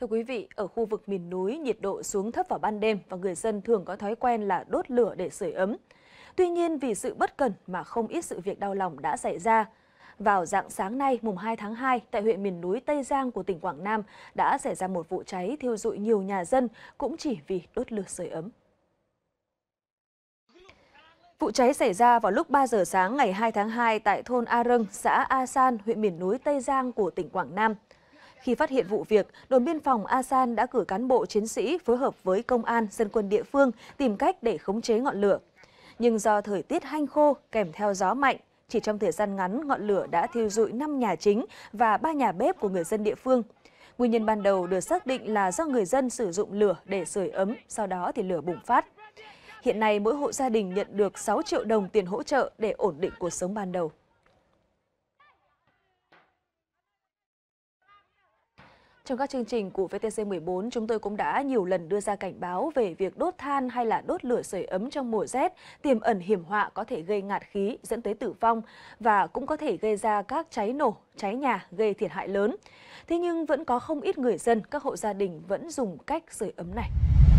Thưa quý vị, ở khu vực miền núi nhiệt độ xuống thấp vào ban đêm và người dân thường có thói quen là đốt lửa để sưởi ấm. Tuy nhiên vì sự bất cần mà không ít sự việc đau lòng đã xảy ra. Vào dạng sáng nay, mùng 2 tháng 2, tại huyện miền núi Tây Giang của tỉnh Quảng Nam đã xảy ra một vụ cháy thiêu rụi nhiều nhà dân cũng chỉ vì đốt lửa sưởi ấm. Vụ cháy xảy ra vào lúc 3 giờ sáng ngày 2 tháng 2 tại thôn A Râng, xã A San, huyện miền núi Tây Giang của tỉnh Quảng Nam khi phát hiện vụ việc đồn biên phòng a san đã cử cán bộ chiến sĩ phối hợp với công an dân quân địa phương tìm cách để khống chế ngọn lửa nhưng do thời tiết hanh khô kèm theo gió mạnh chỉ trong thời gian ngắn ngọn lửa đã thiêu dụi 5 nhà chính và 3 nhà bếp của người dân địa phương. Nguyên nhân ban đầu được xác định là do người dân sử dụng lửa để sưởi ấm, sau đó thì lửa bùng phát. Hiện nay mỗi hộ gia đình nhận được 6 triệu đồng tiền hỗ trợ để ổn định cuộc sống ban đầu. Trong các chương trình của VTC14, chúng tôi cũng đã nhiều lần đưa ra cảnh báo về việc đốt than hay là đốt lửa sưởi ấm trong mùa rét, tiềm ẩn hiểm họa có thể gây ngạt khí dẫn tới tử vong và cũng có thể gây ra các cháy nổ, cháy nhà gây thiệt hại lớn. Thế nhưng vẫn có không ít người dân, các hộ gia đình vẫn dùng cách sưởi ấm này.